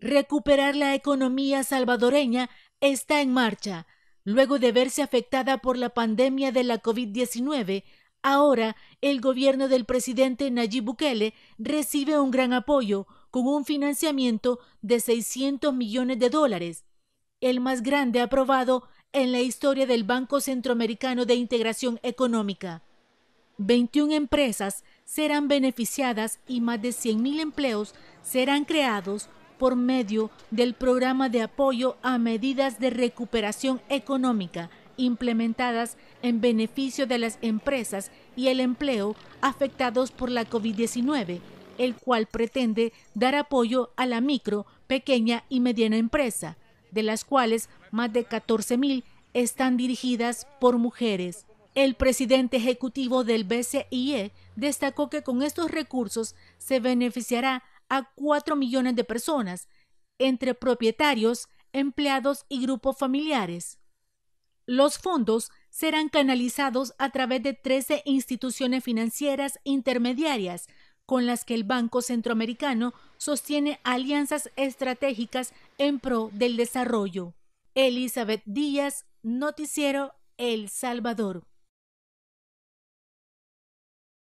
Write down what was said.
Recuperar la economía salvadoreña está en marcha. Luego de verse afectada por la pandemia de la COVID-19, ahora el gobierno del presidente Nayib Bukele recibe un gran apoyo con un financiamiento de 600 millones de dólares, el más grande aprobado en la historia del Banco Centroamericano de Integración Económica. 21 empresas serán beneficiadas y más de 100.000 empleos serán creados por medio del programa de apoyo a medidas de recuperación económica implementadas en beneficio de las empresas y el empleo afectados por la COVID-19, el cual pretende dar apoyo a la micro, pequeña y mediana empresa, de las cuales más de 14.000 están dirigidas por mujeres. El presidente ejecutivo del BCIE destacó que con estos recursos se beneficiará a 4 millones de personas, entre propietarios, empleados y grupos familiares. Los fondos serán canalizados a través de 13 instituciones financieras intermediarias con las que el Banco Centroamericano sostiene alianzas estratégicas en pro del desarrollo. Elizabeth Díaz, Noticiero El Salvador.